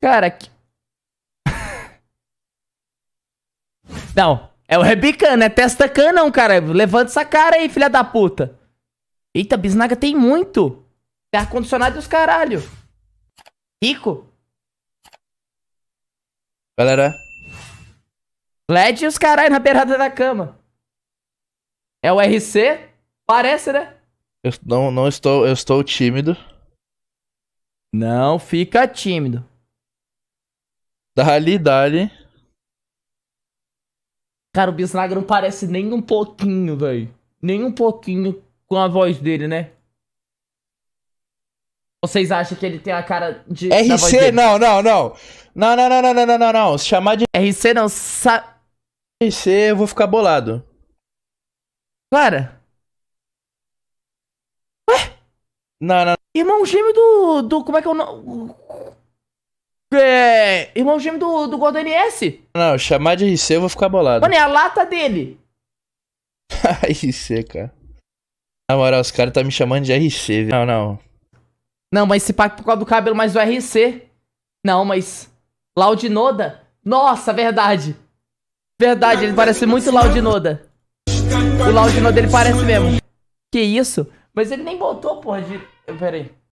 Cara, que... não, é o Rebican, é testa can não, cara. Levanta essa cara aí, filha da puta. Eita, bisnaga tem muito. Tem ar-condicionado e os caralho. Rico. Galera. LED e os caralho na beirada da cama. É o RC? Parece, né? Eu não, não estou, eu estou tímido. Não fica tímido. Dali, dali. Cara, o Bisnaga não parece nem um pouquinho, velho. Nem um pouquinho com a voz dele, né? Vocês acham que ele tem a cara de. RC, não, não, não. Não, não, não, não, não, não, não, não. Se chamar de. RC não sabe. RC, eu vou ficar bolado. Clara? Ué? Não, não. Irmão gêmeo do. do como é que é o nome. É, irmão gêmeo do, do Gordo NS. Não, chamar de RC eu vou ficar bolado. Mano, é a lata dele. Ah, RC, cara. Na moral, os caras tá me chamando de RC, velho. Não, não. Não, mas esse pack por causa do cabelo mas o RC. Não, mas. Noda? Nossa, verdade. Verdade, ele parece muito Noda. O Noda ele parece mesmo. Que isso? Mas ele nem botou, porra, de. Pera aí.